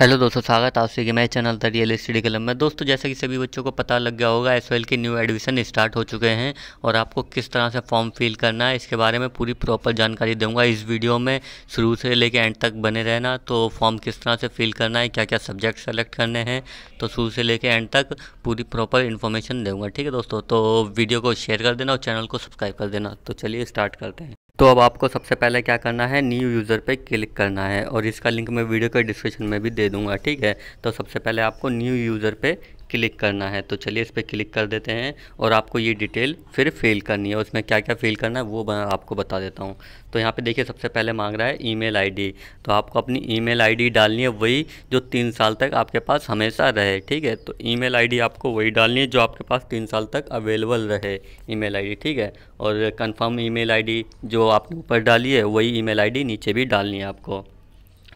hello दोस्तों स्वागत आप सभी के मेरे चैनल द रियल स्टडी कलम में दोस्तों जैसा कि सभी बच्चों को पता लग गया होगा एस के न्यू एडमिशन स्टार्ट हो चुके हैं और आपको किस तरह से फॉर्म फिल करना है इसके बारे में पूरी प्रॉपर जानकारी दूंगा इस वीडियो में शुरू से लेकर एंड तक बने रहना तो फॉर्म किस तरह से फिल करना है क्या क्या सब्जेक्ट सेलेक्ट करने हैं तो शुरू से लेकर एंड तक पूरी प्रॉपर इन्फॉर्मेशन दूंगा ठीक है दोस्तों तो वीडियो को शेयर कर देना और चैनल को सब्सक्राइब कर देना तो चलिए स्टार्ट करते हैं तो अब आपको सबसे पहले क्या करना है न्यू यूज़र पे क्लिक करना है और इसका लिंक मैं वीडियो के डिस्क्रिप्शन में भी दे दूंगा ठीक है तो सबसे पहले आपको न्यू यूज़र पे क्लिक करना है तो चलिए इस पर क्लिक कर देते हैं और आपको ये डिटेल फिर फिल करनी है उसमें क्या क्या फिल करना है वो मैं आपको बता देता हूँ तो यहाँ पे देखिए सबसे पहले मांग रहा है ईमेल आईडी तो आपको अपनी ईमेल आईडी डालनी है वही जो तीन साल तक आपके पास हमेशा रहे ठीक है तो ई मेल आपको वही डालनी है जो आपके पास तीन साल तक अवेलेबल रहे ई मेल ठीक है और कन्फर्म ई मेल जो आपने ऊपर डाली है वही ई मेल नीचे भी डालनी है आपको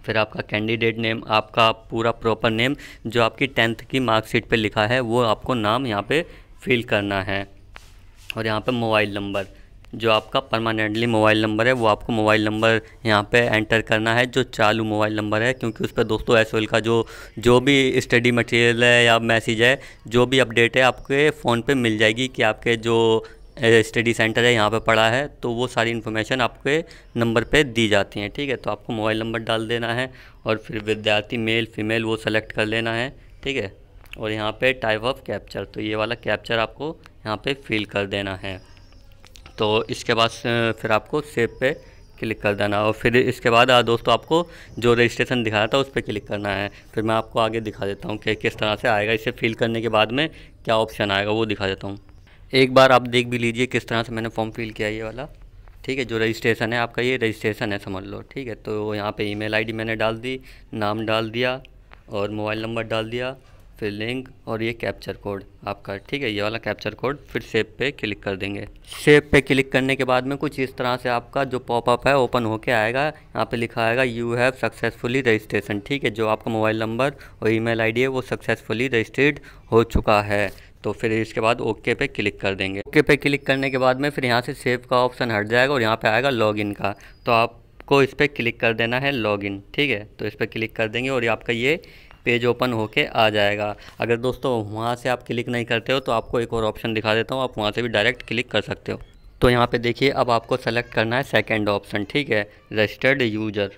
फिर आपका कैंडिडेट नेम आपका पूरा प्रॉपर नेम जो आपकी टेंथ की मार्कशीट पे लिखा है वो आपको नाम यहाँ पे फिल करना है और यहाँ पे मोबाइल नंबर जो आपका परमानेंटली मोबाइल नंबर है वो आपको मोबाइल नंबर यहाँ पे एंटर करना है जो चालू मोबाइल नंबर है क्योंकि उस पर दोस्तों एस का जो जो भी स्टडी मटेरियल है या मैसेज है जो भी अपडेट है आपके फ़ोन पे मिल जाएगी कि आपके जो स्टडी सेंटर है यहाँ पर पढ़ा है तो वो सारी इन्फॉर्मेशन आपके नंबर पे दी जाती हैं ठीक है तो आपको मोबाइल नंबर डाल देना है और फिर विद्यार्थी मेल फीमेल वो सेलेक्ट कर लेना है ठीक है और यहाँ पे टाइप ऑफ कैप्चर तो ये वाला कैप्चर आपको यहाँ पे फिल कर देना है तो इसके बाद फिर आपको सेब पे क्लिक कर देना और फिर इसके बाद हाँ दोस्तों आपको जो रजिस्ट्रेशन दिखाया था उस पर क्लिक करना है फिर मैं आपको आगे दिखा देता हूँ कि किस तरह से आएगा इसे फिल करने के बाद में क्या ऑप्शन आएगा वो दिखा देता हूँ एक बार आप देख भी लीजिए किस तरह से मैंने फॉर्म फिल किया ये वाला ठीक है जो रजिस्ट्रेशन है आपका ये रजिस्ट्रेशन है समझ लो ठीक है तो यहाँ पे ईमेल आईडी मैंने डाल दी नाम डाल दिया और मोबाइल नंबर डाल दिया फिर लिंक और ये कैप्चर कोड आपका ठीक है ये वाला कैप्चर कोड फिर सेब पे क्लिक कर देंगे सेब पे क्लिक करने के बाद में कुछ इस तरह से आपका जो पॉपअप है ओपन होके आएगा यहाँ पे लिखा आएगा यू हैव सक्सेसफुली रजिस्ट्रेशन ठीक है जो आपका मोबाइल नंबर और ईमेल आईडी है वो सक्सेसफुली रजिस्टर्ड हो चुका है तो फिर इसके बाद ओके पे क्लिक कर देंगे ओके पे क्लिक करने के बाद में फिर यहाँ से सेव का ऑप्शन हट जाएगा और यहाँ पे आएगा लॉगिन का तो आपको इस पर क्लिक कर देना है लॉगिन ठीक है तो इस पर क्लिक कर देंगे और ये आपका ये पेज ओपन होके आ जाएगा अगर दोस्तों वहाँ से आप क्लिक नहीं करते हो तो आपको एक और ऑप्शन दिखा देता हूँ आप वहाँ से भी डायरेक्ट क्लिक कर सकते हो तो यहाँ पे देखिए अब आपको सेलेक्ट करना है सेकंड ऑप्शन ठीक है रजिस्टर्ड यूजर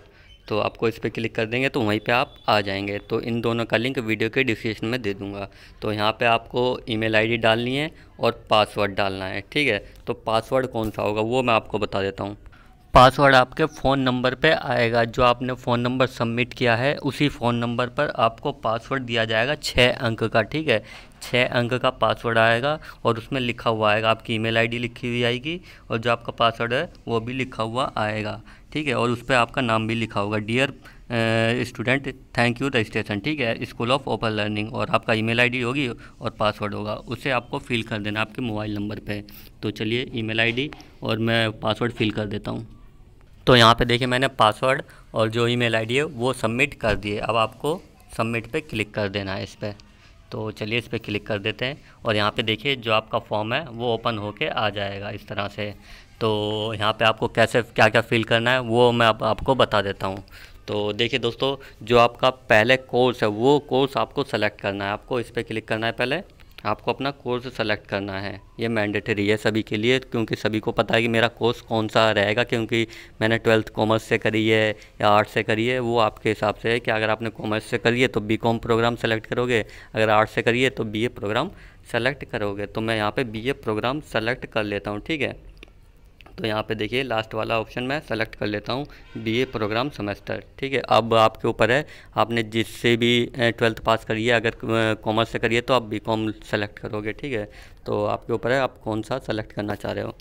तो आपको इस पर क्लिक कर देंगे तो वहीं पे आप आ जाएंगे तो इन दोनों का लिंक वीडियो के डिस्क्रिप्शन में दे दूंगा तो यहाँ पे आपको ईमेल आईडी डालनी है और पासवर्ड डालना है ठीक है तो पासवर्ड कौन सा होगा वो मैं आपको बता देता हूँ पासवर्ड आपके फ़ोन नंबर पे आएगा जो आपने फ़ोन नंबर सबमिट किया है उसी फ़ोन नंबर पर आपको पासवर्ड दिया जाएगा छः अंक का ठीक है छः अंक का पासवर्ड आएगा और उसमें लिखा हुआ आएगा आपकी ईमेल आईडी लिखी हुई आएगी और जो आपका पासवर्ड है वो भी लिखा हुआ आएगा ठीक है और उस पर आपका नाम भी लिखा होगा dear student thank you registration ठीक है स्कूल ऑफ ओपन लर्निंग और आपका ईमेल आईडी होगी और पासवर्ड होगा उसे आपको फिल कर देना आपके मोबाइल नंबर पे तो चलिए ईमेल आईडी और मैं पासवर्ड फिल कर देता हूँ तो यहाँ पे देखिए मैंने पासवर्ड और जो ईमेल आईडी है वो सबमिट कर दिए अब आपको सबमिट पर क्लिक कर देना है इस पर तो चलिए इस पर क्लिक कर देते हैं और यहाँ पे देखिए जो आपका फॉर्म है वो ओपन होके आ जाएगा इस तरह से तो यहाँ पे आपको कैसे क्या क्या फिल करना है वो मैं आप, आपको बता देता हूँ तो देखिए दोस्तों जो आपका पहले कोर्स है वो कोर्स आपको सेलेक्ट करना है आपको इस पर क्लिक करना है पहले आपको अपना कोर्स सेलेक्ट करना है ये मैंडेटरी है सभी के लिए क्योंकि सभी को पता है कि मेरा कोर्स कौन सा रहेगा क्योंकि मैंने ट्वेल्थ कॉमर्स से करी है या आर्ट्स से करी है वो आपके हिसाब से है कि अगर आपने कॉमर्स से करी है तो बी कॉम प्रोग्राम सेलेक्ट करोगे अगर आर्ट्स से करिए तो बी ए प्रोग्राम सेलेक्ट करोगे तो मैं यहाँ पर बी ए प्रोग्राम सेलेक्ट कर लेता हूँ ठीक है तो यहाँ पे देखिए लास्ट वाला ऑप्शन मैं सेलेक्ट कर लेता हूँ बीए प्रोग्राम सेमेस्टर ठीक है अब आपके ऊपर है आपने जिससे भी ट्वेल्थ पास करिए अगर कॉमर्स से करिए तो आप बी कॉम सेलेक्ट करोगे ठीक है तो आपके ऊपर है आप कौन सा सेलेक्ट करना चाह रहे हो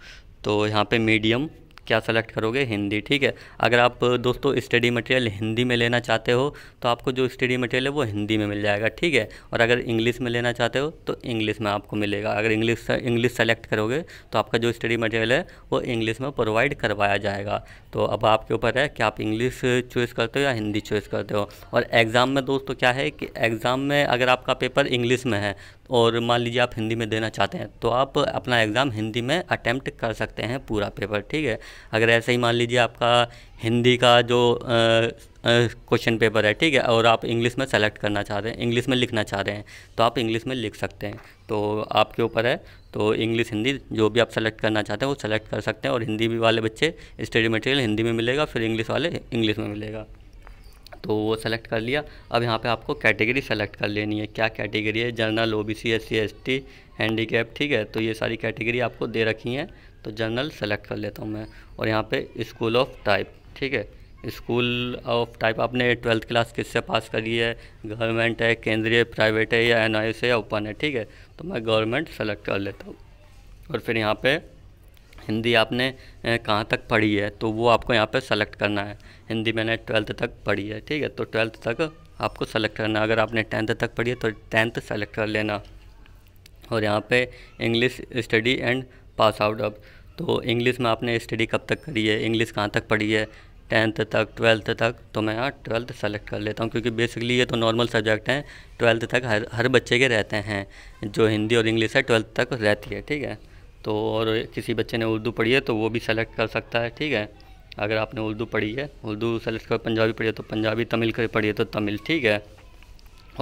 तो यहाँ पे मीडियम क्या सेलेक्ट करोगे हिंदी ठीक है अगर आप दोस्तों स्टडी मटेरियल हिंदी में लेना चाहते हो तो आपको जो स्टडी मटेरियल है वो हिंदी में मिल जाएगा ठीक है और अगर इंग्लिश में लेना चाहते हो तो इंग्लिश में आपको मिलेगा अगर इंग्लिश इंग्लिश सेलेक्ट करोगे तो आपका जो स्टडी मटेरियल है वो इंग्लिश में प्रोवाइड करवाया जाएगा तो अब आपके ऊपर है कि आप इंग्लिश चॉइस करते हो या हिंदी चॉइस करते हो और एग्ज़ाम में दोस्तों क्या है कि एग्ज़ाम में अगर आपका पेपर इंग्लिश में है और मान लीजिए आप हिंदी में देना चाहते हैं तो आप अपना एग्ज़ाम हिंदी में अटैम्प्ट कर सकते हैं पूरा पेपर ठीक है अगर ऐसे ही मान लीजिए आपका हिंदी का जो क्वेश्चन पेपर है ठीक है और आप इंग्लिश में सेलेक्ट करना चाह रहे हैं इंग्लिश में लिखना चाह रहे हैं तो आप इंग्लिश में लिख सकते हैं तो आपके ऊपर है तो इंग्लिश हिंदी जो भी आप सेलेक्ट करना चाहते हैं वो सेलेक्ट कर सकते हैं और हिंदी वाले बच्चे स्टडी मटेरियल हिंदी में मिलेगा फिर इंग्लिश वाले इंग्लिश में मिलेगा तो वो सेलेक्ट कर लिया अब यहाँ पे आपको कैटेगरी सेलेक्ट कर लेनी है क्या कैटेगरी है general O B C S C S T handicap ठीक है तो ये सारी कैटेगरी आपको दे रखी हैं तो जनरल सेलेक्ट कर लेता हूँ मैं और यहाँ पे स्कूल ऑफ टाइप ठीक है स्कूल ऑफ टाइप आपने ट्वेल्थ क्लास किससे पास करी है गवर्नमेंट है केंद्रीय प्राइवेट है या एन है या ओपन है ठीक है तो मैं गवर्नमेंट सेलेक्ट कर लेता हूँ और फिर यहाँ पर हिंदी आपने कहाँ तक पढ़ी है तो वो आपको यहाँ पे सेलेक्ट करना है हिंदी मैंने ट्वेल्थ तक पढ़ी है ठीक है तो ट्वेल्थ तक आपको सेलेक्ट करना अगर आपने टेंथ तक पढ़ी है तो टेंथ सेलेक्ट कर लेना और यहाँ पे English study and pass out अब तो इंग्लिश में आपने स्टडी कब तक करी है इंग्लिश कहाँ तक पढ़ी है टेंथ तक ट्वेल्थ तक तो मैं यहाँ ट्वेल्थ सेलेक्ट कर लेता हूँ क्योंकि बेसिकली ये तो नॉर्मल सब्जेक्ट हैं ट्वेल्थ तक हर हर बच्चे के रहते हैं जो हिंदी और इंग्लिश है ट्वेल्थ तक रहती है ठीक है तो और किसी बच्चे ने उर्दू पढ़ी है तो वो भी सेलेक्ट कर सकता है ठीक है अगर आपने उर्दू पढ़ी है उर्दू सेलेक्ट कर पंजाबी पढ़ी है तो पंजाबी तमिल कर पढ़ी है तो तमिल ठीक है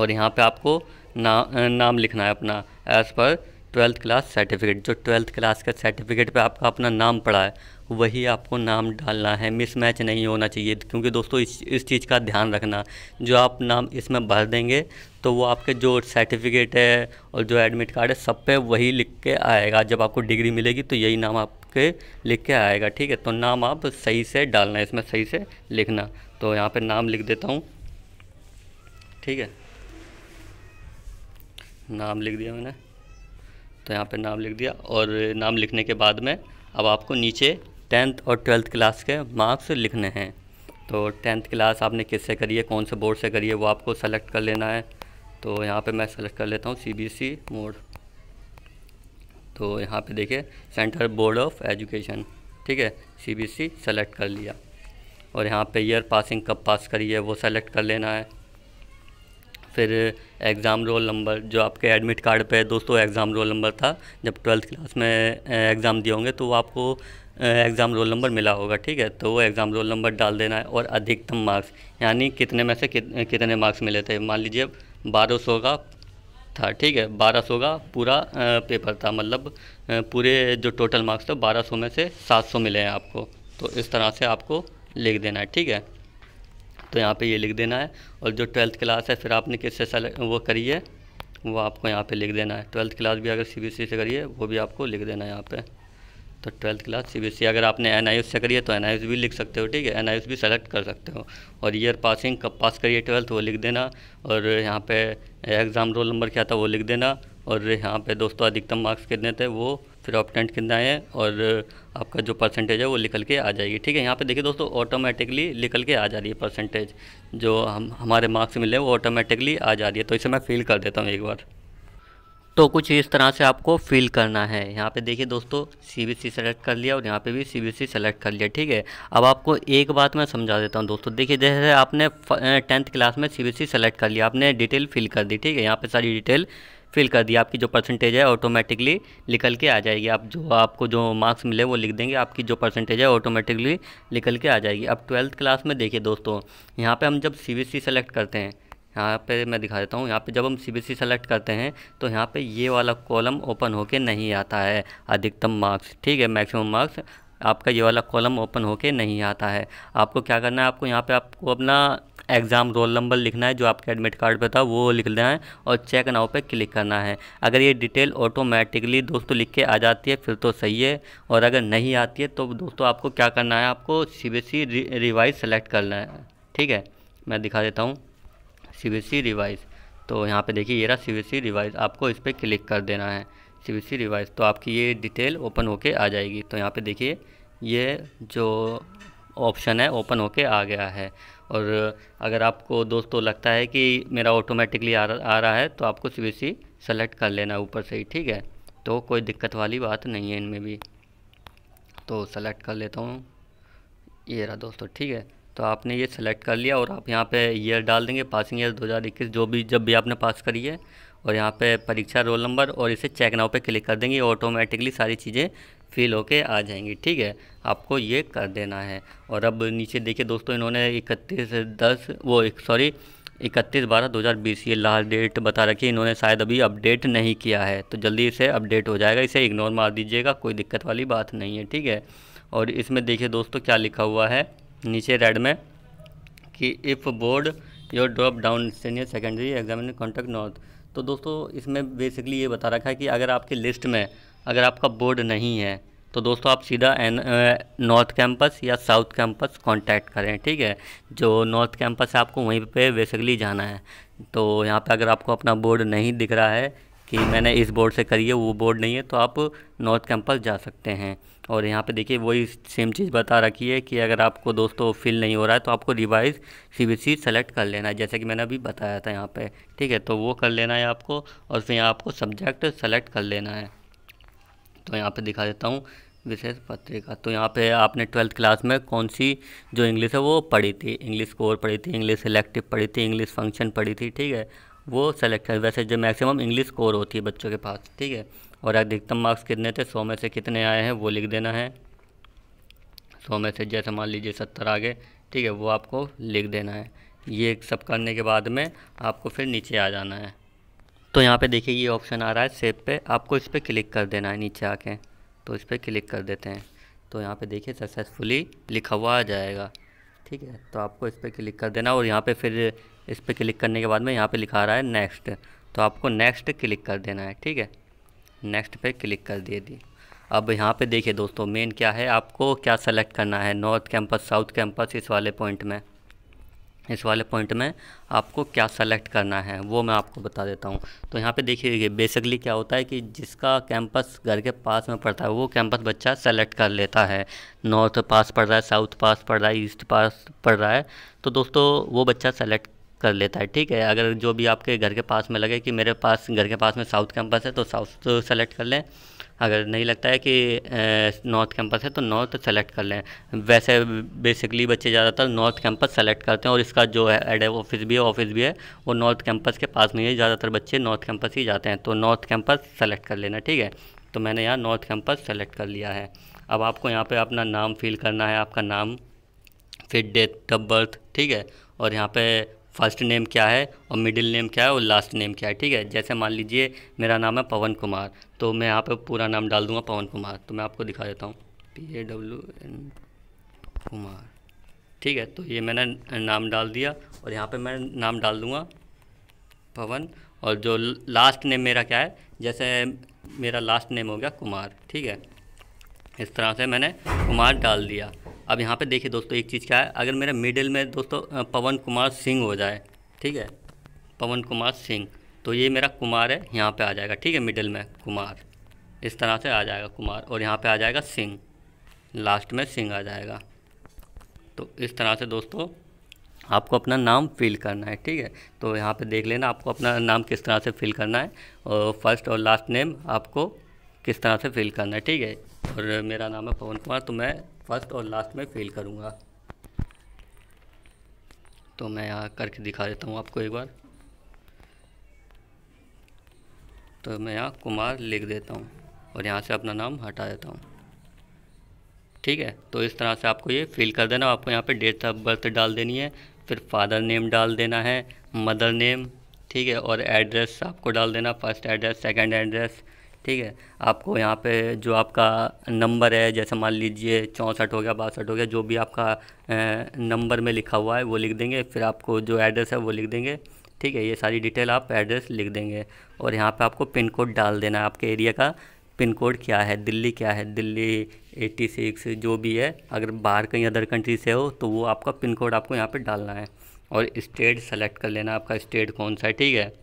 और यहाँ पे आपको ना, नाम लिखना है अपना as per twelfth class certificate जो ट्वेल्थ क्लास का सर्टिफिकेट पे आपका अपना नाम पड़ा है वही आपको नाम डालना है मिसमैच नहीं होना चाहिए क्योंकि दोस्तों इस इस चीज़ का ध्यान रखना जो आप नाम इसमें भर देंगे तो वो आपके जो सर्टिफिकेट है और जो एडमिट कार्ड है सब पे वही लिख के आएगा जब आपको डिग्री मिलेगी तो यही नाम आपके लिख के आएगा ठीक है तो नाम आप सही से डालना है इसमें सही से लिखना तो यहाँ पर नाम लिख देता हूँ ठीक है नाम लिख दिया मैंने तो यहाँ पे नाम लिख दिया और नाम लिखने के बाद में अब आपको नीचे टेंथ और ट्वेल्थ क्लास के मार्क्स लिखने हैं तो टेंथ क्लास आपने किससे करी है कौन से बोर्ड से करी है वो आपको सेलेक्ट कर लेना है तो यहाँ पे मैं सेलेक्ट कर लेता हूँ सी बी सी मोड तो यहाँ पे देखिए सेंट्रल बोर्ड ऑफ एजुकेशन ठीक है सी बी सी सेलेक्ट कर लिया और यहाँ पे ईयर पासिंग कब पास करी है वो सेलेक्ट कर लेना है फिर एग्ज़ाम रोल नंबर जो आपके एडमिट कार्ड पे दोस्तों एग्ज़ाम रोल नंबर था जब ट्वेल्थ क्लास में एग्ज़ाम दिए होंगे तो वो आपको एग्ज़ाम रोल नंबर मिला होगा ठीक है तो वो एग्ज़ाम रोल नंबर डाल देना है और अधिकतम मार्क्स यानी कितने में से कित, कितने मार्क्स मिले थे मान लीजिए बारह सौ का था ठीक है बारह सौ का पूरा पेपर था मतलब पूरे जो टोटल मार्क्स थे बारह सौ में से सात सौ मिले हैं आपको तो इस तरह से आपको लिख देना है ठीक है तो यहाँ पे ये लिख देना है और जो ट्वेल्थ क्लास है फिर आपने किससे वो करी है वो आपको यहाँ पे लिख देना है ट्वेल्थ क्लास भी अगर सी बी एस से करिए वो भी आपको लिख देना है यहाँ पे तो twelfth class C B S E अगर आपने एन आई एस से करी है तो एन आई एस भी लिख सकते हो ठीक है एन आई एस भी सेलेक्ट कर सकते हो और ईयर पासिंग कब पास करिए ट्वेल्थ वो लिख देना और यहाँ पे एग्ज़ाम रोल नंबर क्या था वो लिख देना और यहाँ पे दोस्तों अधिकतम मार्क्स कितने थे वो फिर ऑप्टेंट कितने आए हैं और आपका जो परसेंटेज है वो निकल के आ जाएगी ठीक है यहाँ पे देखिए दोस्तों ऑटोमेटिकली निकल के आ जा रही है परसेंटेज जो हम हमारे मार्क्स मिले वो ऑटोमेटिकली आ जा रही है तो इसे मैं फिल कर देता हूँ एक बार तो कुछ इस तरह से आपको फिल करना है यहाँ पे देखिए दोस्तों सी बी सी सेलेक्ट कर लिया और यहाँ पे भी सी बी सी सेलेक्ट कर लिया ठीक है अब आपको एक बात मैं समझा देता हूँ दोस्तों देखिए जैसे आपने टेंथ क्लास में सी बी सी सेलेक्ट कर लिया आपने डिटेल फिल कर दी ठीक है यहाँ पे सारी डिटेल फिल कर दी आपकी जो परसेंटेज है ऑटोमेटिकली निकल के आ जाएगी आप जो आपको जो मार्क्स मिले वो लिख देंगे आपकी जो परसेंटेज है ऑटोमेटिकली निकल के आ जाएगी अब ट्वेल्थ क्लास में देखिए दोस्तों यहाँ पर हम जब सी बी सी सेलेक्ट करते हैं यहाँ पे मैं दिखा देता हूँ यहाँ पे जब हम सी बी सी सेलेक्ट करते हैं तो यहाँ पे ये वाला कॉलम ओपन होके नहीं आता है अधिकतम मार्क्स ठीक है मैक्सिमम मार्क्स आपका ये वाला कॉलम ओपन होके नहीं आता है आपको क्या करना है आपको यहाँ पे आपको अपना एग्ज़ाम रोल नंबर लिखना है जो आपके एडमिट कार्ड पे था वो लिख देना है और चेक नाउ पे क्लिक करना है अगर ये डिटेल ऑटोमेटिकली दोस्तों लिख के आ जाती है फिर तो सही है और अगर नहीं आती है तो दोस्तों आपको क्या करना है आपको C B C revise select करना है ठीक है मैं दिखा देता हूँ सी बी सी रिवाइज तो यहाँ पे देखिए ये रहा सी बी सी रिवाइज आपको इस पर क्लिक कर देना है सी बी सी रिवाइज तो आपकी ये डिटेल ओपन होके आ जाएगी तो यहाँ पे देखिए ये जो ऑप्शन है ओपन होके आ गया है और अगर आपको दोस्तों लगता है कि मेरा ऑटोमेटिकली आ, आ रहा है तो आपको सी बी सी सेलेक्ट कर लेना ऊपर से ही ठीक है तो कोई दिक्कत वाली बात नहीं है इनमें भी तो सेलेक्ट कर लेता हूँ ये रहा दोस्तों ठीक है तो आपने ये सेलेक्ट कर लिया और आप यहाँ पे ईयर डाल देंगे पासिंग ईयर 2021 जो भी जब भी आपने पास करी है और यहाँ पे परीक्षा रोल नंबर और इसे चेक नाव पे क्लिक कर देंगे ऑटोमेटिकली सारी चीज़ें फिल होके आ जाएंगी ठीक है आपको ये कर देना है और अब नीचे देखिए दोस्तों इन्होंने इकतीस दस वो एक सॉरी इकतीस बारह दो हज़ार बीस ये लास्ट डेट बता रखी है इन्होंने शायद अभी अपडेट नहीं किया है तो जल्दी इसे अपडेट हो जाएगा इसे इग्नोर मार दीजिएगा कोई दिक्कत वाली बात नहीं है ठीक है और इसमें देखिए दोस्तों क्या लिखा हुआ है नीचे रेड में कि if board your drop down senior secondary exam contact north तो दोस्तों इसमें बेसिकली ये बता रखा है कि अगर आपके लिस्ट में अगर आपका बोर्ड नहीं है तो दोस्तों आप सीधा एन नॉर्थ कैंपस या साउथ कैंपस कांटेक्ट करें ठीक है जो नॉर्थ कैंपस है आपको वहीं पे बेसिकली जाना है तो यहाँ पे अगर आपको अपना बोर्ड नहीं दिख रहा है कि मैंने इस बोर्ड से करी है वो बोर्ड नहीं है तो आप नॉर्थ कैंपस जा सकते हैं और यहाँ पे देखिए वही सेम चीज़ बता रखी है कि अगर आपको दोस्तों फिल नहीं हो रहा है तो आपको revise C B C select कर लेना है जैसे कि मैंने अभी बताया था यहाँ पे ठीक है तो वो कर लेना है आपको और फिर यहाँ आपको सब्जेक्ट सेलेक्ट कर लेना है तो यहाँ पे दिखा देता हूँ विशेष पत्रिका तो यहाँ पे आपने ट्वेल्थ क्लास में कौन सी जो इंग्लिश है वो पढ़ी थी इंग्लिश कोर पढ़ी थी इंग्लिश सेलेक्टिव पढ़ी थी इंग्लिश फंक्शन पढ़ी थी ठीक है वो सेलेक्ट है वैसे जो मैक्सिमम इंग्लिश स्कोर होती है बच्चों के पास ठीक है और अधिकतम मार्क्स कितने थे सौ में से कितने आए हैं वो लिख देना है सौ में से जैसे मान लीजिए सत्तर आ गए ठीक है वो आपको लिख देना है ये सब करने के बाद में आपको फिर नीचे आ जाना है तो यहाँ पे देखिए ये ऑप्शन आ रहा है सेब पे आपको इस पर क्लिक कर देना है नीचे आके तो इस पर क्लिक कर देते हैं तो यहाँ पे देखिए सक्सेसफुली लिखा हुआ आ जाएगा ठीक है तो आपको इस पर क्लिक कर देना और यहाँ पे फिर इस पर क्लिक करने के बाद में यहाँ पे लिखा रहा है नेक्स्ट तो आपको नेक्स्ट क्लिक कर देना है ठीक है नेक्स्ट पे क्लिक कर दिए दी अब यहाँ पे देखिए दोस्तों मेन क्या है आपको क्या सेलेक्ट करना है नॉर्थ कैंपस साउथ कैंपस इस वाले पॉइंट में इस वाले पॉइंट में आपको क्या सेलेक्ट करना है वो मैं आपको बता देता हूँ तो यहाँ पे देखिए बेसिकली क्या होता है कि जिसका कैंपस घर के पास में पड़ता है वो कैंपस बच्चा सेलेक्ट कर लेता है नॉर्थ पास पड़ रहा है साउथ पास पड़ रहा है ईस्ट पास पड़ रहा है तो दोस्तों वो बच्चा सेलेक्ट कर लेता है ठीक है अगर जो भी आपके घर के पास में लगे कि मेरे पास घर के पास में साउथ कैंपस है तो साउथ सेलेक्ट कर लें अगर नहीं लगता है कि नॉर्थ कैंपस है तो नॉर्थ सेलेक्ट कर लें वैसे बेसिकली बच्चे ज़्यादातर नॉर्थ कैंपस सेलेक्ट करते हैं और इसका जो है एड ऑफिस भी है ऑफिस भी है वो नॉर्थ कैंपस के पास नहीं है ज़्यादातर बच्चे नॉर्थ कैंपस ही जाते हैं तो नॉर्थ कैंपस सेलेक्ट कर लेना ठीक है तो मैंने यहाँ नॉर्थ कैंपस सेलेक्ट कर लिया है अब आपको यहाँ पर अपना नाम फिल करना है आपका नाम फिर डेट ऑफ बर्थ ठीक है और यहाँ पे फर्स्ट नेम क्या है और मिडिल नेम क्या है और लास्ट नेम क्या है ठीक है जैसे मान लीजिए मेरा नाम है पवन कुमार तो मैं यहाँ पे पूरा नाम डाल दूँगा पवन कुमार तो मैं आपको दिखा देता हूँ P A W N Kumar ठीक है तो ये मैंने नाम डाल दिया और यहाँ पे मैं नाम डाल दूँगा पवन और जो लास्ट नेम मेरा क्या है जैसे मेरा लास्ट नेम हो गया कुमार ठीक है इस तरह से मैंने कुमार डाल दिया अब यहाँ पे देखिए दोस्तों एक चीज़ क्या है अगर मेरे मिडिल में दोस्तों पवन कुमार सिंह हो जाए ठीक है पवन कुमार सिंह तो ये मेरा कुमार है यहाँ पे आ जाएगा ठीक है मिडिल में कुमार इस तरह से आ जाएगा कुमार और यहाँ पे आ जाएगा सिंह लास्ट में सिंह आ जाएगा तो इस तरह से दोस्तों आपको अपना नाम फिल करना है ठीक है तो यहाँ पर देख लेना आपको अपना नाम किस तरह से फिल करना है और फर्स्ट और लास्ट नेम आपको किस तरह से फिल करना है ठीक है और मेरा नाम है पवन कुमार तो मैं फर्स्ट और लास्ट में फेल करूँगा तो मैं यहाँ करके दिखा देता हूँ आपको एक बार तो मैं यहाँ कुमार लिख देता हूँ और यहाँ से अपना नाम हटा देता हूँ ठीक है तो इस तरह से आपको ये फिल कर देना आपको यहाँ पे डेट ऑफ बर्थ डाल देनी है फिर फादर नेम डाल देना है मदर नेम ठीक है और एड्रेस आपको डाल देना फर्स्ट एड्रेस सेकंड एड्रेस ठीक है आपको यहाँ पे जो आपका नंबर है जैसे मान लीजिए चौंसठ हो गया बासठ हो गया जो भी आपका नंबर में लिखा हुआ है वो लिख देंगे फिर आपको जो एड्रेस है वो लिख देंगे ठीक है ये सारी डिटेल आप एड्रेस लिख देंगे और यहाँ पे आपको पिन कोड डाल देना है आपके एरिया का पिन कोड क्या है दिल्ली क्या है दिल्ली सिक्स जो भी है अगर बाहर कहीं अदर कंट्री से हो तो वो आपका पिन कोड आपको यहाँ पे डालना है और स्टेट सेलेक्ट कर लेना आपका स्टेट कौन सा है ठीक है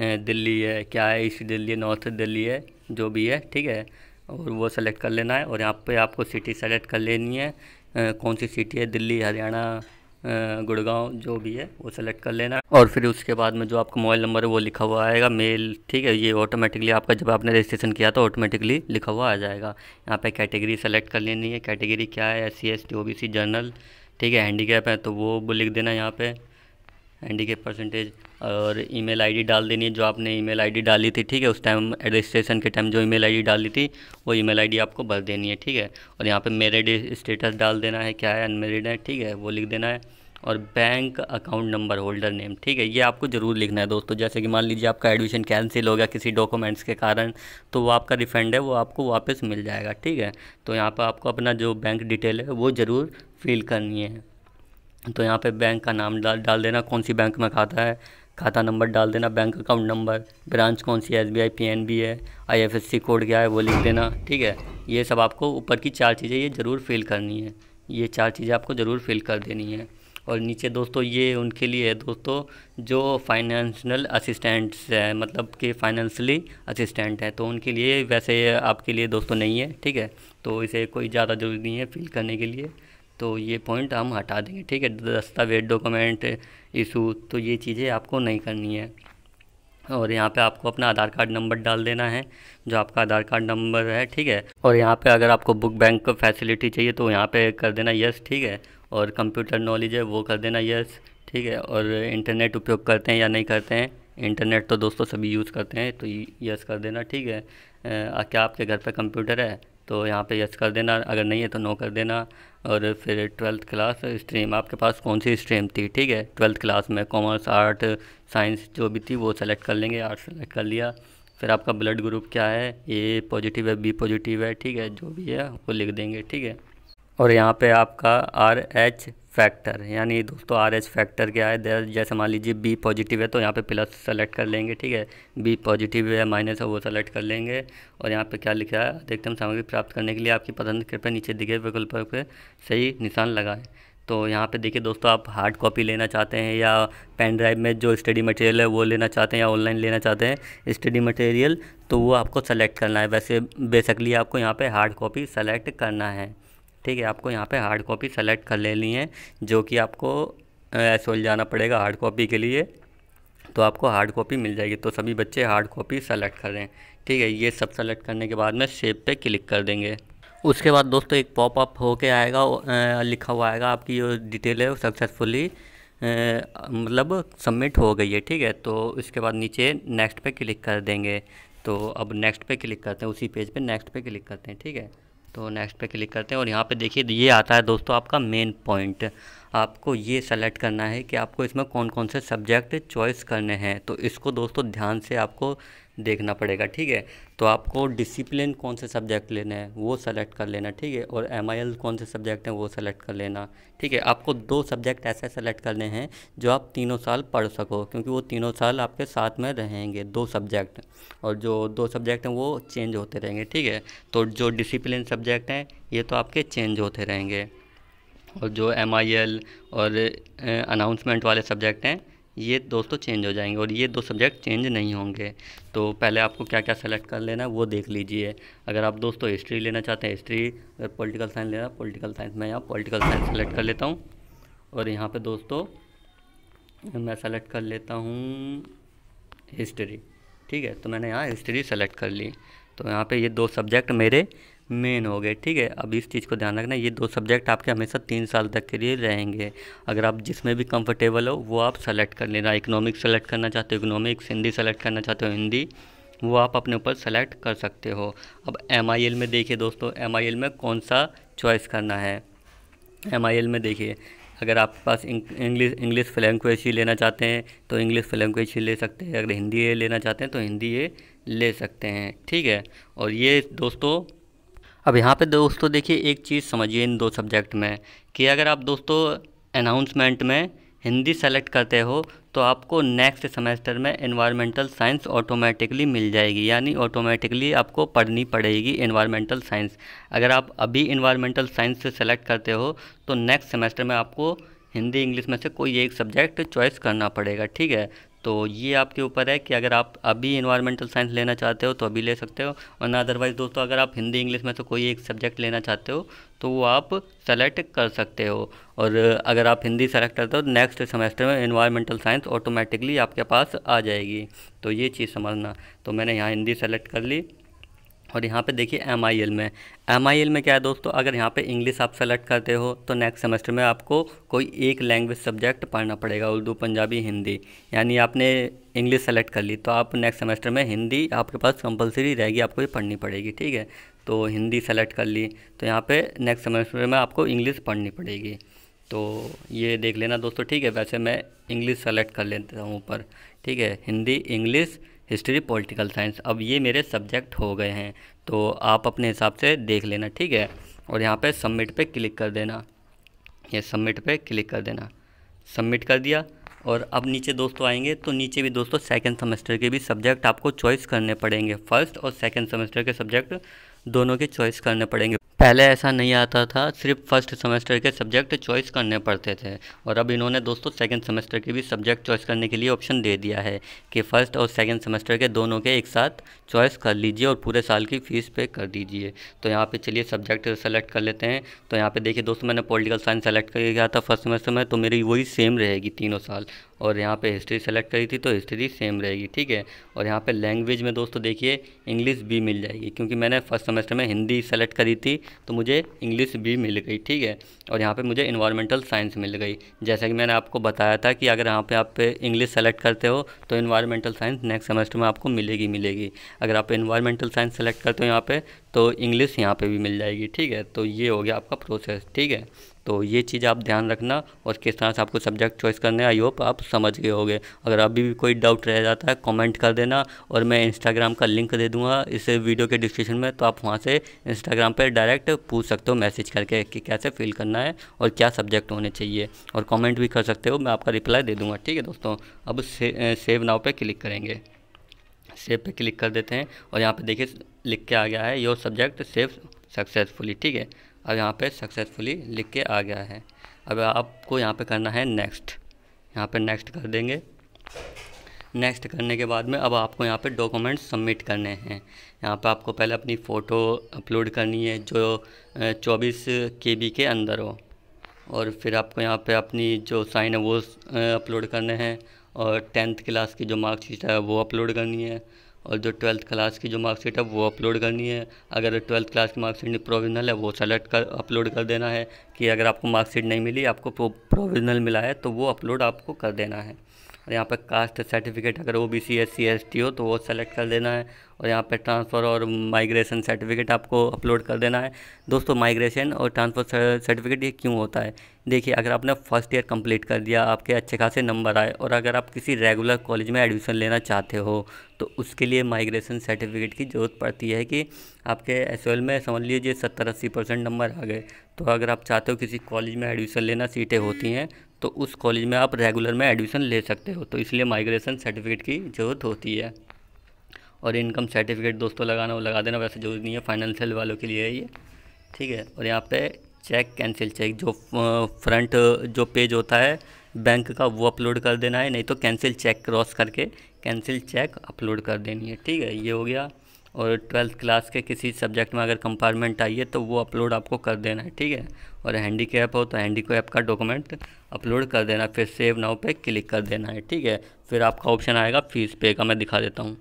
दिल्ली है क्या है ईस्ट दिल्ली है नॉर्थ दिल्ली है जो भी है ठीक है और वो सेलेक्ट कर लेना है और यहाँ पे आपको सिटी सेलेक्ट कर लेनी है आ, कौन सी सिटी है दिल्ली हरियाणा गुड़गांव जो भी है वो सेलेक्ट कर लेना और फिर उसके बाद में जो आपका मोबाइल नंबर है वो लिखा हुआ आएगा मेल ठीक है ये ऑटोमेटिकली आपका जब आपने रजिस्ट्रेशन किया तो ऑटोमेटिकली लिखा हुआ आ जाएगा यहाँ पे कैटेगरी सेलेक्ट कर लेनी है कैटेगरी क्या है S C S T O B C general ठीक है हैंडीकैप है तो वो लिख देना यहाँ पर हैंडीकेप परसेंटेज और ईमेल आईडी डाल देनी है जो आपने ईमेल आईडी डाली थी ठीक है उस टाइम रजिस्ट्रेशन के टाइम जो ईमेल आईडी डाली थी वो ईमेल आईडी आपको भर देनी है ठीक है और यहाँ पे मेरिड स्टेटस डाल देना है क्या है अनमेरिड है ठीक है वो लिख देना है और bank account number holder name ठीक है ये आपको ज़रूर लिखना है दोस्तों जैसे कि मान लीजिए आपका एडमिशन कैंसिल हो गया किसी डॉक्यूमेंट्स के कारण तो वो आपका रिफंड है वो आपको वापस मिल जाएगा ठीक है तो यहाँ पर आपको अपना जो बैंक डिटेल है वो ज़रूर फिल करनी है तो यहाँ पे बैंक का नाम डाल डाल देना कौन सी बैंक में खाता है खाता नंबर डाल देना बैंक अकाउंट नंबर ब्रांच कौन सी S B I P N B है I F S C code क्या है वो लिख देना ठीक है ये सब आपको ऊपर की चार चीज़ें ये ज़रूर फिल करनी है ये चार चीज़ें आपको ज़रूर फिल कर देनी है और नीचे दोस्तों ये उनके लिए है दोस्तों जो फाइनेंशनल असिस्टेंट्स है मतलब कि फाइनेंशली असिस्टेंट है तो उनके लिए वैसे आपके लिए दोस्तों नहीं है ठीक है तो इसे कोई ज़्यादा ज़रूरी नहीं है फिल करने के लिए तो ये पॉइंट हम हटा देंगे ठीक है दस्तावेज डॉक्यूमेंट इशू तो ये चीज़ें आपको नहीं करनी है और यहाँ पे आपको अपना आधार कार्ड नंबर डाल देना है जो आपका आधार कार्ड नंबर है ठीक है और यहाँ पे अगर आपको बुक बैंक फैसिलिटी चाहिए तो यहाँ पे कर देना यस ठीक है और कंप्यूटर नॉलेज है वो कर देना यस ठीक है और इंटरनेट उपयोग करते हैं या नहीं करते हैं इंटरनेट तो दोस्तों सभी यूज़ करते हैं तो यस कर देना ठीक है आ, क्या आपके घर पर कंप्यूटर है तो यहाँ पे यस कर देना अगर नहीं है तो नो कर देना और फिर ट्वेल्थ क्लास स्ट्रीम आपके पास कौन सी स्ट्रीम थी ठीक है ट्वेल्थ क्लास में कॉमर्स आर्ट साइंस जो भी थी वो सेलेक्ट कर लेंगे आर्ट सेलेक्ट कर लिया फिर आपका ब्लड ग्रुप क्या है ए पॉजिटिव है बी पॉजिटिव है ठीक है जो भी है वो लिख देंगे ठीक है और यहाँ पे आपका आर एच फैक्टर यानी दोस्तों आर एच फैक्टर क्या है जैसे मान लीजिए बी पॉजिटिव है तो यहाँ पे प्लस सेलेक्ट कर लेंगे ठीक है बी पॉजिटिव है माइनस है वो सेलेक्ट कर लेंगे और यहाँ पे क्या लिखा है अधिकतम सामग्री प्राप्त करने के लिए आपकी पसंद कृपया नीचे दिखे विकल्प पर सही निशान लगाएं तो यहाँ पे देखिए दोस्तों आप हार्ड कॉपी लेना चाहते हैं या पेन ड्राइव में जो स्टडी मटेरियल है वो लेना चाहते हैं या ऑनलाइन लेना चाहते हैं स्टडी मटेरियल तो वो आपको सेलेक्ट करना है वैसे बेसिकली आपको यहाँ पे हार्ड कॉपी सेलेक्ट करना है ठीक है आपको यहाँ पे हार्ड कॉपी सेलेक्ट कर लेनी है जो कि आपको एसोल जाना पड़ेगा हार्ड कॉपी के लिए तो आपको हार्ड कॉपी मिल जाएगी तो सभी बच्चे हार्ड कॉपी सेलेक्ट कर रहे हैं ठीक है ये सब सेलेक्ट करने के बाद में सेब पे क्लिक कर देंगे उसके बाद दोस्तों एक पॉपअप होके आएगा लिखा हुआ आएगा आपकी जो डिटेल है वो सक्सेसफुली मतलब सबमिट हो गई है ठीक है तो इसके बाद नीचे नेक्स्ट पे क्लिक कर देंगे तो अब नेक्स्ट पे क्लिक करते हैं उसी पेज पे नेक्स्ट पे क्लिक करते हैं ठीक है तो नेक्स्ट पे क्लिक करते हैं और यहाँ पे देखिए ये आता है दोस्तों आपका मेन पॉइंट आपको ये सेलेक्ट करना है कि आपको इसमें कौन कौन से सब्जेक्ट चॉइस करने हैं तो इसको दोस्तों ध्यान से आपको देखना पड़ेगा ठीक है तो आपको डिसिप्लिन कौन से सब्जेक्ट लेने हैं वो सेलेक्ट कर लेना ठीक है और एम कौन से सब्जेक्ट हैं वो सेलेक्ट कर लेना ठीक है आपको दो सब्जेक्ट ऐसे सेलेक्ट करने हैं जो आप तीनों साल पढ़ सको क्योंकि वो तीनों साल आपके साथ में रहेंगे दो सब्जेक्ट और जो दो सब्जेक्ट हैं वो चेंज होते रहेंगे ठीक है तो जो डिसिप्लिन सब्जेक्ट हैं ये तो आपके चेंज होते रहेंगे और जो एम और अनाउंसमेंट वाले सब्जेक्ट हैं ये दोस्तों चेंज हो जाएंगे और ये दो सब्जेक्ट चेंज नहीं होंगे तो पहले आपको क्या क्या सेलेक्ट कर लेना है वो देख लीजिए अगर आप दोस्तों हिस्ट्री लेना चाहते हैं हिस्ट्री अगर पॉलिटिकल साइंस लेना पॉलिटिकल साइंस मैं यहाँ पॉलिटिकल साइंस सेलेक्ट कर लेता हूँ और यहाँ पे दोस्तों मैं सेलेक्ट कर लेता हूँ हिस्ट्री ठीक है तो मैंने यहाँ हिस्ट्री सेलेक्ट कर ली तो यहाँ पे ये दो सब्जेक्ट मेरे मेन हो गए ठीक है अब इस चीज़ को ध्यान रखना ये दो सब्जेक्ट आपके हमेशा तीन साल तक के लिए रहेंगे अगर आप जिसमें भी कंफर्टेबल हो वो आप सेलेक्ट कर लेना इकोनॉमिक्स सेलेक्ट करना चाहते हो इकोनॉमिक्स हिंदी सेलेक्ट करना चाहते हो हिंदी वो आप अपने ऊपर सेलेक्ट कर सकते हो अब एम में देखिए दोस्तों एम में कौन सा चॉइस करना है एम में देखिए अगर आपके पास इंग्लिश इंग्लिश फ्लैंक्वेज ही लेना चाहते हैं तो इंग्लिश फ्लैंक्वेज ही ले सकते हैं अगर हिंदी ये लेना चाहते हैं तो हिंदी ये ले सकते हैं ठीक है और ये दोस्तों अब यहाँ पे दोस्तों देखिए एक चीज़ समझिए इन दो सब्जेक्ट में कि अगर आप दोस्तों अनाउंसमेंट में हिंदी सेलेक्ट करते हो तो आपको नेक्स्ट सेमेस्टर में इन्वायरमेंटल साइंस ऑटोमेटिकली मिल जाएगी यानी ऑटोमेटिकली आपको पढ़नी पड़ेगी इन्वायरमेंटल साइंस अगर आप अभी इन्वायरमेंटल साइंस से सेलेक्ट करते हो तो नेक्स्ट सेमेस्टर में आपको हिंदी इंग्लिश में से कोई एक सब्जेक्ट चॉइस करना पड़ेगा ठीक है तो ये आपके ऊपर है कि अगर आप अभी इन्वायरमेंटल साइंस लेना चाहते हो तो अभी ले सकते हो वरना अदरवाइज़ दोस्तों अगर आप हिंदी इंग्लिश में से कोई एक सब्जेक्ट लेना चाहते हो तो वो आप सेलेक्ट कर सकते हो और अगर आप हिंदी सेलेक्ट करते हो तो नेक्स्ट सेमेस्टर में इन्वायरमेंटल साइंस ऑटोमेटिकली आपके पास आ जाएगी तो ये चीज़ समझना तो मैंने यहाँ हिंदी सेलेक्ट कर ली और यहाँ पे देखिए एम आई एल में एम आई एल में क्या है दोस्तों अगर यहाँ पे इंग्लिश आप सेलेक्ट करते हो तो नेक्स्ट सेमेस्टर में आपको कोई एक लैंग्वेज सब्जेक्ट पढ़ना पड़ेगा उर्दू पंजाबी हिंदी यानी आपने इंग्लिश सेलेक्ट कर ली तो आप नेक्स्ट सेमेस्टर में हिंदी आपके पास कंपलसरी रहेगी आपको ये पढ़नी पड़ेगी ठीक है तो हिंदी सेलेक्ट कर ली तो यहाँ पर नेक्स्ट सेमेस्टर में आपको इंग्लिश पढ़नी पड़ेगी तो ये देख लेना दोस्तों ठीक है वैसे मैं इंग्लिश सेलेक्ट कर लेता हूँ ऊपर ठीक है Hindi English history political science अब ये मेरे सब्जेक्ट हो गए हैं तो आप अपने हिसाब से देख लेना ठीक है और यहाँ पे सबमिट पे क्लिक कर देना ये सबमिट पे क्लिक कर देना सबमिट कर दिया और अब नीचे दोस्तों आएंगे तो नीचे भी दोस्तों सेकेंड सेमेस्टर के भी सब्जेक्ट आपको चॉइस करने पड़ेंगे फर्स्ट और सेकेंड सेमेस्टर के सब्जेक्ट दोनों के चॉइस करने पड़ेंगे पहले ऐसा नहीं आता था सिर्फ फर्स्ट सेमेस्टर के सब्जेक्ट चॉइस करने पड़ते थे और अब इन्होंने दोस्तों सेकंड सेमेस्टर के भी सब्जेक्ट चॉइस करने के लिए ऑप्शन दे दिया है कि फ़र्स्ट और सेकंड सेमेस्टर के दोनों के एक साथ चॉइस कर लीजिए और पूरे साल की फ़ीस पे कर दीजिए तो यहाँ पे चलिए सब्जेक्ट सेलेक्ट कर लेते हैं तो यहाँ पर देखिए दोस्तों मैंने पॉलिटिकल साइंस सेलेक्ट कर गया था फर्स्ट सेमेस्टर में तो मेरी वही सेम रहेगी तीनों साल और यहाँ पर हिस्ट्री सेलेक्ट करी थी तो हिस्ट्री सेम रहेगी ठीक है और यहाँ पर लैंग्वेज में दोस्तों देखिए इंग्लिश भी मिल जाएगी क्योंकि मैंने फर्स्ट सेमेस्टर में हिंदी सेलेक्ट करी थी तो मुझे इंग्लिश भी मिल गई ठीक है और यहाँ पे मुझे इन्वायरमेंटल साइंस मिल गई जैसा कि मैंने आपको बताया था कि अगर यहाँ पे आप इंग्लिश सेलेक्ट करते हो तो इन्वायरमेंटल साइंस नेक्स्ट सेमेस्टर में आपको मिलेगी मिलेगी अगर आप इन्वायरमेंटल साइंस सेलेक्ट करते हो यहाँ पे तो इंग्लिश यहाँ पे भी मिल जाएगी ठीक है तो ये हो गया आपका प्रोसेस ठीक है तो ये चीज़ आप ध्यान रखना और किस तरह से आपको सब्जेक्ट चॉइस करने आई होप आप समझ गए होगे अगर अभी भी कोई डाउट रह जाता है कमेंट कर देना और मैं इंस्टाग्राम का लिंक दे दूंगा इस वीडियो के डिस्क्रिप्शन में तो आप वहाँ से इंस्टाग्राम पर डायरेक्ट पूछ सकते हो मैसेज करके कि कैसे फिल करना करना है और क्या सब्जेक्ट होने चाहिए और कमेंट भी कर सकते हो मैं आपका रिप्लाई दे दूंगा ठीक है दोस्तों अब से, सेव नाव पे क्लिक करेंगे सेव पे क्लिक कर देते हैं और यहाँ पे देखिए लिख के आ गया है योर सब्जेक्ट सेव सक्सेसफुली ठीक है अब यहाँ पे सक्सेसफुली लिख के आ गया है अब आपको यहाँ पे करना है नेक्स्ट यहाँ पे नेक्स्ट कर देंगे नेक्स्ट करने के बाद में अब आपको यहाँ पे डॉक्यूमेंट सबमिट करने हैं यहाँ पे आपको पहले अपनी फ़ोटो अपलोड करनी है जो 24 के बी के अंदर हो और फिर आपको यहाँ पे अपनी जो साइन है वो अपलोड करने हैं और टेंथ क्लास की जो मार्कशीट है वो अपलोड करनी है और जो ट्वेल्थ क्लास की जो मार्कशीट है वो अपलोड करनी है अगर ट्वेल्थ क्लास की मार्कशीट प्रोविजनल है वो सेलेक्ट कर अपलोड कर देना है कि अगर आपको मार्कशीट नहीं मिली आपको प्रोविजनल मिला है तो वो अपलोड आपको कर देना है और यहाँ पर कास्ट सर्टिफिकेट अगर O B C S C S T हो तो वो सेलेक्ट कर देना है और यहाँ पर ट्रांसफ़र और माइग्रेशन सर्टिफिकेट आपको अपलोड कर देना है दोस्तों माइग्रेशन और ट्रांसफ़र सर्टिफिकेट ये क्यों होता है देखिए अगर आपने फर्स्ट ईयर कंप्लीट कर दिया आपके अच्छे खासे नंबर आए और अगर आप किसी रेगुलर कॉलेज में एडमिशन लेना चाहते हो तो उसके लिए माइग्रेशन सर्टिफिकेट की ज़रूरत पड़ती है कि आपके एस में समझ लीजिए सत्तर अस्सी परसेंट नंबर आ गए तो अगर आप चाहते हो किसी कॉलेज में एडमिशन लेना सीटें होती हैं तो उस कॉलेज में आप रेगुलर में एडमिशन ले सकते हो तो इसलिए माइग्रेशन सर्टिफिकेट की ज़रूरत होती है और इनकम सर्टिफिकेट दोस्तों लगाना वो लगा देना वैसे ज़रूरी नहीं है फाइनेंशियल वालों के लिए है ये ठीक है और यहाँ पे चेक कैंसिल चेक जो फ्रंट जो पेज होता है बैंक का वो अपलोड कर देना है नहीं तो कैंसिल चेक क्रॉस करके कैंसिल चेक अपलोड कर देनी है ठीक है ये हो गया और ट्वेल्थ क्लास के किसी सब्जेक्ट में अगर कंपार्टमेंट है तो वो अपलोड आपको कर देना है ठीक है और हैंडी कैप हो तो हैंडी कैप का डॉक्यूमेंट अपलोड कर देना फिर सेव नाउ पे क्लिक कर देना है ठीक है फिर आपका ऑप्शन आएगा फीस पे का मैं दिखा देता हूँ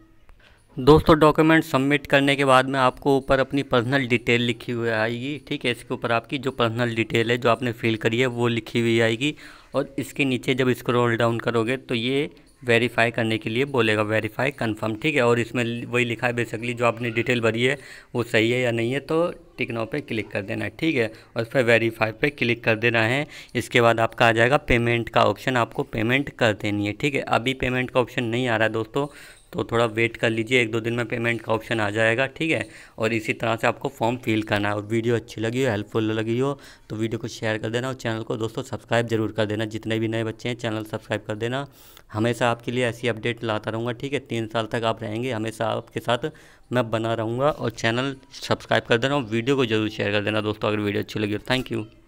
दोस्तों डॉक्यूमेंट सबमिट करने के बाद में आपको ऊपर अपनी पर्सनल डिटेल लिखी हुई आएगी ठीक है इसके ऊपर आपकी जो पर्सनल डिटेल है जो आपने फिल करी है वो लिखी हुई आएगी और इसके नीचे जब इसक्रोल डाउन करोगे तो ये वेरीफाई करने के लिए बोलेगा वेरीफाई कंफर्म ठीक है और इसमें वही लिखा है बेसिकली जो आपने डिटेल भरी है वो सही है या नहीं है तो टिकनों पे क्लिक कर देना है ठीक है और फिर वेरीफाई पे क्लिक कर देना है इसके बाद आपका आ जाएगा पेमेंट का ऑप्शन आपको पेमेंट कर देनी है ठीक है अभी पेमेंट का ऑप्शन नहीं आ रहा है दोस्तों तो थोड़ा वेट कर लीजिए एक दो दिन में पेमेंट का ऑप्शन आ जाएगा ठीक है और इसी तरह से आपको फॉर्म फिल करना है और वीडियो अच्छी लगी हो हेल्पफुल लगी हो तो वीडियो को शेयर कर देना और चैनल को दोस्तों सब्सक्राइब जरूर कर देना जितने भी नए बच्चे हैं चैनल सब्सक्राइब कर देना हमेशा आपके लिए ऐसी अपडेट लाता रहूँगा ठीक है तीन साल तक आप रहेंगे हमेशा आपके साथ मैं बना रहूँगा और चैनल सब्सक्राइब कर देना और वीडियो को जरूर शेयर कर देना दोस्तों अगर वीडियो अच्छी लगी हो थैंक यू